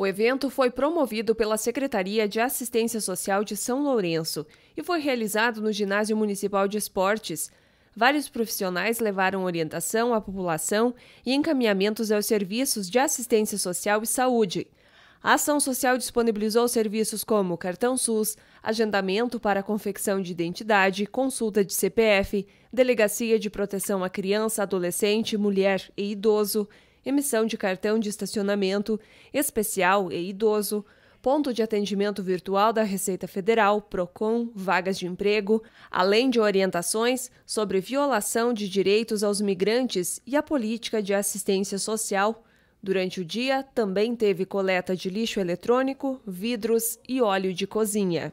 O evento foi promovido pela Secretaria de Assistência Social de São Lourenço e foi realizado no Ginásio Municipal de Esportes. Vários profissionais levaram orientação à população e encaminhamentos aos serviços de assistência social e saúde. A Ação Social disponibilizou serviços como cartão SUS, agendamento para confecção de identidade, consulta de CPF, delegacia de proteção à criança, adolescente, mulher e idoso, emissão de cartão de estacionamento especial e idoso, ponto de atendimento virtual da Receita Federal, PROCON, vagas de emprego, além de orientações sobre violação de direitos aos migrantes e a política de assistência social. Durante o dia, também teve coleta de lixo eletrônico, vidros e óleo de cozinha.